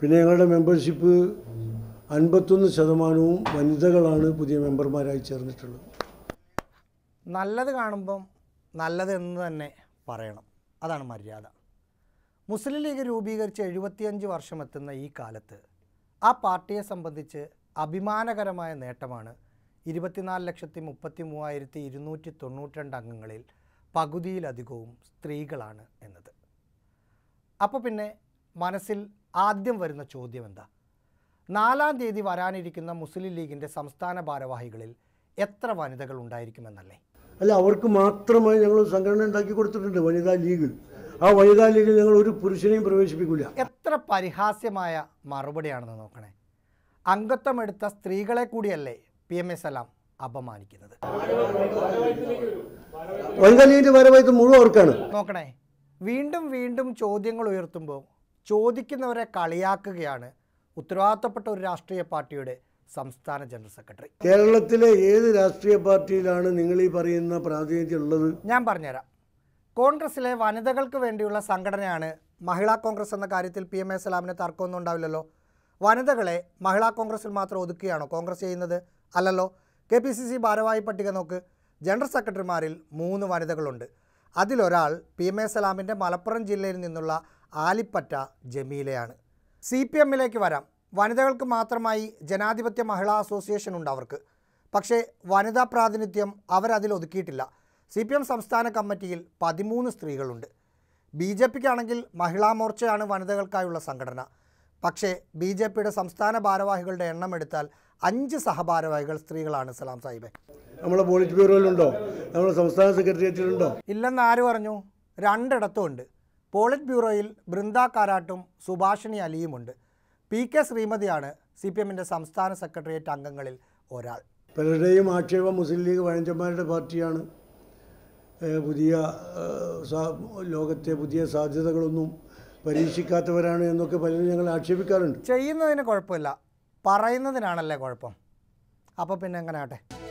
പിന്നെ ഞങ്ങളുടെ മെമ്പർഷിപ്പ് അൻപത്തൊന്ന് ശതമാനവും വനിതകളാണ് പുതിയ മെമ്പർമാരായി ചേർന്നിട്ടുള്ളത് നല്ലത് കാണുമ്പം നല്ലതെന്ന് തന്നെ പറയണം അതാണ് മര്യാദ മുസ്ലിം ലീഗ് രൂപീകരിച്ച് എഴുപത്തിയഞ്ച് വർഷം എത്തുന്ന ഈ കാലത്ത് ആ പാർട്ടിയെ സംബന്ധിച്ച് അഭിമാനകരമായ നേട്ടമാണ് ഇരുപത്തിനാല് ലക്ഷത്തി മുപ്പത്തി മൂവായിരത്തി ഇരുന്നൂറ്റി തൊണ്ണൂറ്റിരണ്ട് അംഗങ്ങളിൽ പകുതിയിലധികവും സ്ത്രീകളാണ് എന്നത് അപ്പോൾ പിന്നെ മനസ്സിൽ ആദ്യം വരുന്ന ചോദ്യം എന്താ നാലാം തീയതി വരാനിരിക്കുന്ന മുസ്ലിം ലീഗിൻ്റെ സംസ്ഥാന ഭാരവാഹികളിൽ എത്ര വനിതകൾ ഉണ്ടായിരിക്കുമെന്നല്ലേ അല്ല അവർക്ക് മാത്രമായി ഞങ്ങൾ സംഘടന ഉണ്ടാക്കി കൊടുത്തിട്ടുണ്ട് വനിതാ ലീഗ് ആ വനിതാ ലീഗിൽ ഞങ്ങൾ ഒരു പുരുഷനെയും പ്രവേശിപ്പിക്കില്ല എത്ര പരിഹാസ്യമായ മറുപടിയാണെന്ന് നോക്കണേ അംഗത്വം എടുത്ത സ്ത്രീകളെ കൂടിയല്ലേ പി എം എസ് എല്ലാം അപമാനിക്കുന്നത് വനിതാ ലീഗിന്റെ ഭാരവാഹിത്വം മുഴുവൻ അവർക്കാണ് നോക്കണേ വീണ്ടും വീണ്ടും ചോദ്യങ്ങൾ ഉയർത്തുമ്പോൾ ചോദിക്കുന്നവരെ കളിയാക്കുകയാണ് ഉത്തരവാദിത്തപ്പെട്ട ഒരു രാഷ്ട്രീയ പാർട്ടിയുടെ സംസ്ഥാന ജനറൽ സെക്രട്ടറി കേരളത്തിലെ ഏത് രാഷ്ട്രീയ പാർട്ടിയിലാണ് നിങ്ങൾ ഈ പറയുന്ന പ്രാതിനിധ്യം ഉള്ളത് ഞാൻ പറഞ്ഞുതരാം കോൺഗ്രസിലെ വനിതകൾക്ക് വേണ്ടിയുള്ള സംഘടനയാണ് മഹിളാ കോൺഗ്രസ് എന്ന കാര്യത്തിൽ പി എം എ സലാമിന് തർക്കമൊന്നും ഉണ്ടാവില്ലല്ലോ വനിതകളെ മഹിളാ കോൺഗ്രസിൽ മാത്രം ഒതുക്കുകയാണോ കോൺഗ്രസ് ചെയ്യുന്നത് അല്ലല്ലോ കെ പി സി സി ഭാരവാഹി പട്ടിക നോക്ക് ജനറൽ സെക്രട്ടറിമാരിൽ മൂന്ന് വനിതകളുണ്ട് അതിലൊരാൾ പി എം എ സലാമിൻ്റെ മലപ്പുറം ജില്ലയിൽ നിന്നുള്ള ആലിപ്പറ്റ ജമീലയാണ് സി പി എമ്മിലേക്ക് വരാം വനിതകൾക്ക് മാത്രമായി ജനാധിപത്യ മഹിളാ അസോസിയേഷൻ ഉണ്ട് അവർക്ക് പക്ഷേ വനിതാ പ്രാതിനിധ്യം അവരതിൽ ഒതുക്കിയിട്ടില്ല സി പി എം സംസ്ഥാന കമ്മിറ്റിയിൽ പതിമൂന്ന് സ്ത്രീകളുണ്ട് ബി ജെ പിക്കാണെങ്കിൽ മഹിളാ മോർച്ചയാണ് വനിതകൾക്കായുള്ള സംഘടന പക്ഷേ ബി ജെ പിയുടെ സംസ്ഥാന ഭാരവാഹികളുടെ എണ്ണം എടുത്താൽ അഞ്ച് സഹഭാരവാഹികൾ സ്ത്രീകളാണ് സലാം സാഹിബെ നമ്മളെ പോളിറ്റ് ബ്യൂറോയിലുണ്ടോ നമ്മുടെ സംസ്ഥാന സെക്രട്ടേറിയറ്റിലുണ്ടോ ഇല്ലെന്ന് ആര് പറഞ്ഞു രണ്ടിടത്തും ഉണ്ട് പോളിറ്റ് ബ്യൂറോയിൽ ബൃന്ദ കാരാട്ടും സുഭാഷിണി അലിയുമുണ്ട് പി കെ ശ്രീമതിയാണ് സി പി എമ്മിൻ്റെ സംസ്ഥാന സെക്രട്ടേറിയറ്റ് അംഗങ്ങളിൽ ഒരാൾ പലരുടെയും ആക്ഷേപം മുസ്ലിം ലീഗ് വഴഞ്ചന്മാരുടെ പാർട്ടിയാണ് പുതിയ ലോകത്തെ പുതിയ സാധ്യതകളൊന്നും പരീക്ഷിക്കാത്തവരാണ് എന്നൊക്കെ പലരും ഞങ്ങൾ ആക്ഷേപിക്കാറുണ്ട് ചെയ്യുന്നതിന് കുഴപ്പമില്ല പറയുന്നതിനാണല്ലേ കുഴപ്പം അപ്പോൾ പിന്നെ എങ്ങനെ ആട്ടെ